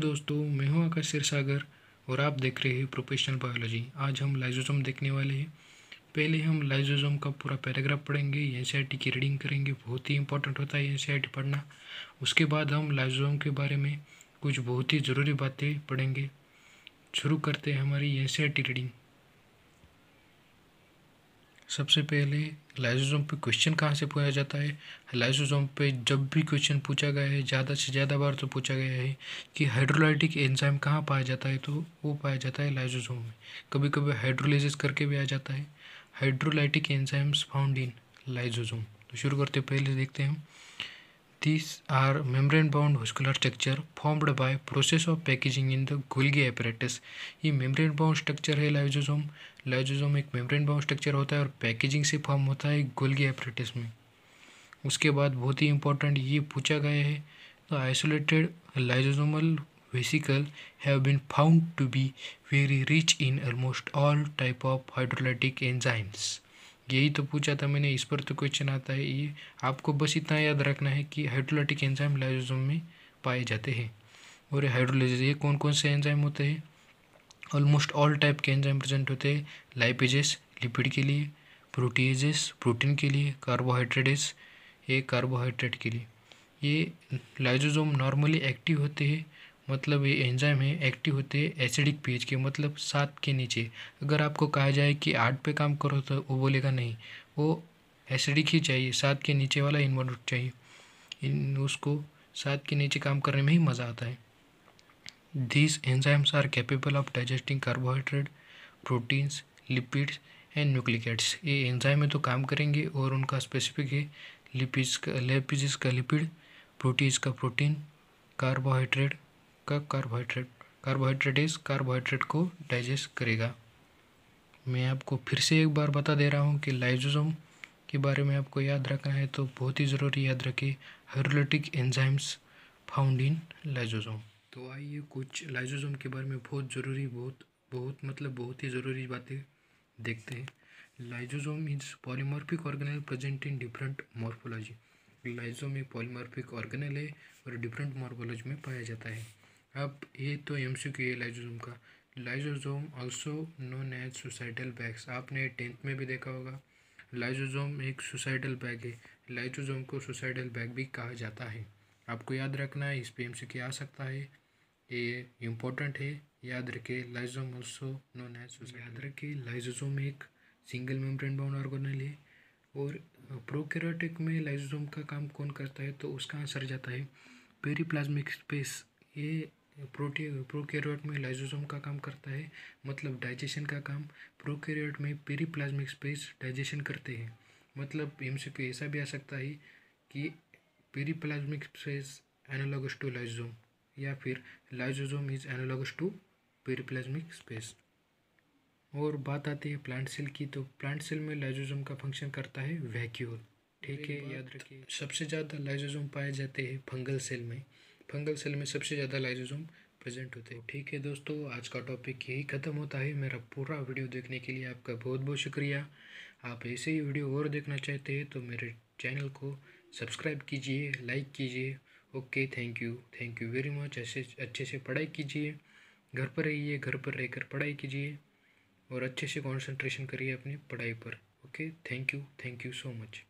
दोस्तों मैं हूं आकाश सिरसागर और आप देख रहे हैं प्रोफेशनल बायोलॉजी आज हम लाइजोसोम देखने वाले हैं पहले हम लाइजोसोम का पूरा पैराग्राफ पढ़ेंगे एन की रीडिंग करेंगे बहुत ही इंपॉर्टेंट होता है एन पढ़ना उसके बाद हम लाइजोसोम के बारे में कुछ बहुत ही ज़रूरी बातें पढ़ेंगे शुरू करते हैं हमारी एन रीडिंग सबसे पहले लाइजोजोम पे क्वेश्चन कहाँ से पूछा जाता है लाइजोजोम पे जब भी क्वेश्चन पूछा गया है ज़्यादा से ज़्यादा बार तो पूछा गया है कि हाइड्रोलाइटिक एंजाइम कहाँ पाया जाता है तो वो पाया जाता है लाइजोजोम में कभी कभी हाइड्रोलाइसिस करके भी आ जाता है hydrolytic enzymes found in lysosome तो शुरू करते पहले देखते हैं These are membrane-bound vascular structure formed by process of packaging in the Golgi apparatus. ये membrane bound structure है लाइजोसोम लाइजोसोम एक membrane bound structure होता है और packaging से form होता है Golgi apparatus में उसके बाद बहुत ही important ये पूछा गया है The isolated lysosomal vesicle have been found to be very rich in almost all type of hydrolytic enzymes. यही तो पूछा था मैंने इस पर तो क्वेश्चन आता है ये आपको बस इतना याद रखना है कि हाइड्रोलाइटिक एंजाइम लाइजोजोम में पाए जाते हैं और हाइड्रोलाइज ये कौन कौन से एंजाइम होते हैं ऑलमोस्ट ऑल टाइप के एंजाइम प्रेजेंट होते हैं लाइपेजेस लिपिड के लिए प्रोटीजेस प्रोटीन के लिए कार्बोहाइड्रेटेस ये कार्बोहाइड्रेट के लिए ये लाइजोजोम नॉर्मली एक्टिव होते हैं मतलब ये एंजाइम है एक्टिव होते हैं एसिडिक पीएच के मतलब सात के नीचे अगर आपको कहा जाए कि आठ पे काम करो तो वो बोलेगा नहीं वो एसिडिक ही चाहिए सात के नीचे वाला इन्वर्ट चाहिए इन उसको सात के नीचे काम करने में ही मज़ा आता है these enzymes are capable of digesting carbohydrate proteins lipids and nucleates ये एंजाइम में तो काम करेंगे और उनका स्पेसिफिक है लिपिड्स का लिपिड्स का लिपिड प्रोटीन्स का प्रोटीन कार्बोहाइड्रेट आपका कार्बोहाइड्रेट कार्बोहाइड्रेटेज कार्बोहाइड्रेट को डाइजेस्ट करेगा मैं आपको फिर से एक बार बता दे रहा हूँ कि लाइजोसोम के बारे में आपको याद रखना है तो बहुत ही ज़रूरी याद रखें hydrolytic enzymes found in lysosome तो आइए कुछ लाइजोसोम के बारे में बहुत ज़रूरी बहुत बहुत मतलब बहुत ही ज़रूरी बातें देखते हैं lysosome is polymorphic organelle present in different morphology lysosome एक पॉलीमॉर्फिक ऑर्गेनल है और डिफरेंट मॉर्फोलॉजी में पाया जाता है अब ये तो एम सी क्यू है लाइजोजोम का lysosome also known as suicidal bags आपने टेंथ में भी देखा होगा लाइजोजोम एक सुसाइडल बैग है लाइजोजोम को सुसाइडल बैग भी कहा जाता है आपको याद रखना है इस पर एम सी क्यू आ सकता है ये इम्पोर्टेंट है याद रखे lysosome also known as suicide याद रखे लाइजोजोम एक सिंगल मेम्ब्रेन बाउंड ऑर्गेनल है और प्रोकैरियोटिक में लाइजोजोम का काम कौन करता है तो उसका आंसर जाता है पेरीप्लाज्मिक स्पेस ये प्रोटी प्रोकैरियोट में लाइजोसोम का काम करता है मतलब डाइजेशन का काम प्रोकैरियोट में पेरीप्लाज्मिक स्पेस डाइजेशन करते हैं मतलब एम ऐसा भी आ सकता है कि periplasmic space analogous to lysosome या फिर lysosome is analogous to periplasmic space और बात आती है प्लांट सेल की तो प्लांट सेल में लाइजोजोम का फंक्शन करता है वैक्यूल ठीक है याद रखिए सबसे ज़्यादा लाइजोजोम पाए जाते हैं फंगल सेल में फंगल सेल में सबसे ज़्यादा लाइजोजोम प्रेजेंट होते हैं ठीक है दोस्तों आज का टॉपिक यही ख़त्म होता है मेरा पूरा वीडियो देखने के लिए आपका बहुत बहुत शुक्रिया आप ऐसे ही वीडियो और देखना चाहते हैं तो मेरे चैनल को सब्सक्राइब कीजिए लाइक कीजिए okay thank you thank you very much ऐसे अच्छे से पढ़ाई कीजिए घर पर रहिए घर पर रहकर पढ़ाई कीजिए और अच्छे से कॉन्सेंट्रेशन करिए अपनी पढ़ाई पर okay thank you thank you so much